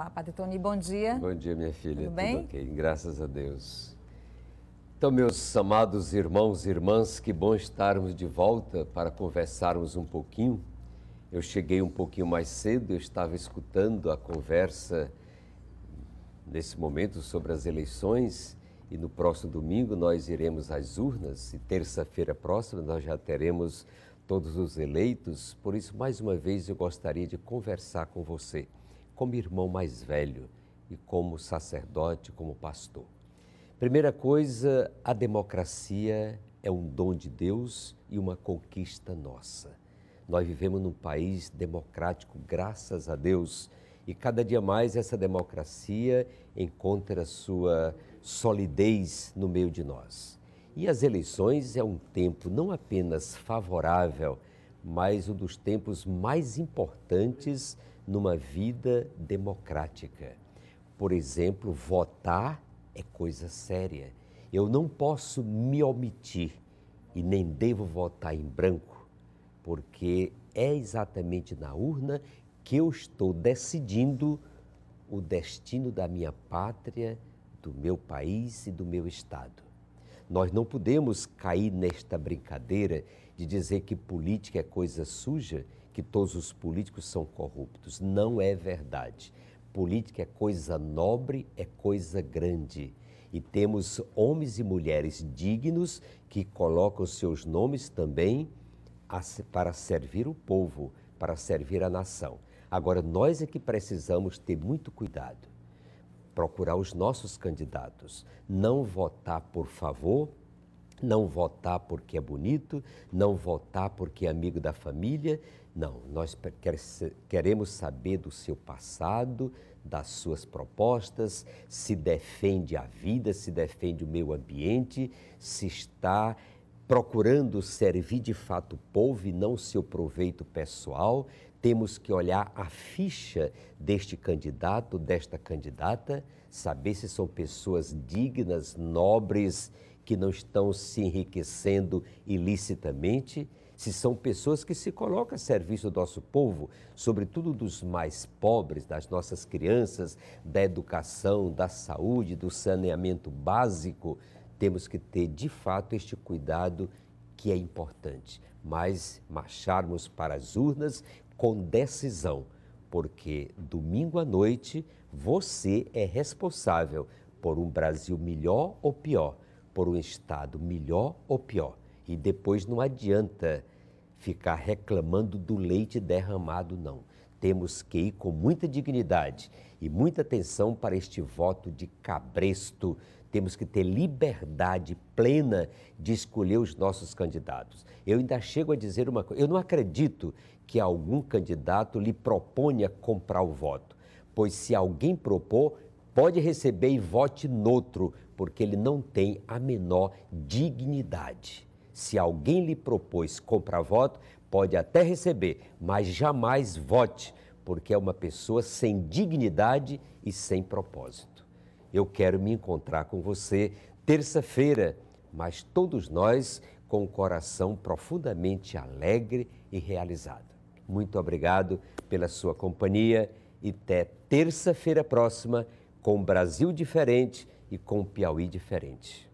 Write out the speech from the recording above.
Olá, Padre Tony, bom dia. Bom dia, minha filha. Tudo bem? Tudo ok, graças a Deus. Então, meus amados irmãos e irmãs, que bom estarmos de volta para conversarmos um pouquinho. Eu cheguei um pouquinho mais cedo, eu estava escutando a conversa nesse momento sobre as eleições e no próximo domingo nós iremos às urnas e terça-feira próxima nós já teremos todos os eleitos. Por isso, mais uma vez, eu gostaria de conversar com você como irmão mais velho e como sacerdote, como pastor. Primeira coisa, a democracia é um dom de Deus e uma conquista nossa. Nós vivemos num país democrático, graças a Deus, e cada dia mais essa democracia encontra sua solidez no meio de nós. E as eleições é um tempo não apenas favorável, mas um dos tempos mais importantes numa vida democrática. Por exemplo, votar é coisa séria. Eu não posso me omitir e nem devo votar em branco, porque é exatamente na urna que eu estou decidindo o destino da minha pátria, do meu país e do meu Estado. Nós não podemos cair nesta brincadeira de dizer que política é coisa suja, que todos os políticos são corruptos. Não é verdade. Política é coisa nobre, é coisa grande. E temos homens e mulheres dignos que colocam seus nomes também para servir o povo, para servir a nação. Agora, nós é que precisamos ter muito cuidado procurar os nossos candidatos, não votar por favor, não votar porque é bonito, não votar porque é amigo da família. Não, nós queremos saber do seu passado, das suas propostas, se defende a vida, se defende o meio ambiente, se está procurando servir de fato o povo e não seu proveito pessoal, temos que olhar a ficha deste candidato, desta candidata, saber se são pessoas dignas, nobres, que não estão se enriquecendo ilicitamente, se são pessoas que se colocam a serviço do nosso povo, sobretudo dos mais pobres, das nossas crianças, da educação, da saúde, do saneamento básico, temos que ter de fato este cuidado que é importante. Mas marcharmos para as urnas com decisão, porque domingo à noite você é responsável por um Brasil melhor ou pior, por um Estado melhor ou pior. E depois não adianta ficar reclamando do leite derramado, não. Temos que ir com muita dignidade e muita atenção para este voto de cabresto temos que ter liberdade plena de escolher os nossos candidatos. Eu ainda chego a dizer uma coisa: eu não acredito que algum candidato lhe proponha comprar o voto, pois se alguém propor, pode receber e vote noutro, porque ele não tem a menor dignidade. Se alguém lhe propôs comprar voto, pode até receber, mas jamais vote, porque é uma pessoa sem dignidade e sem propósito eu quero me encontrar com você terça-feira, mas todos nós com o coração profundamente alegre e realizado. Muito obrigado pela sua companhia e até terça-feira próxima com Brasil diferente e com Piauí diferente.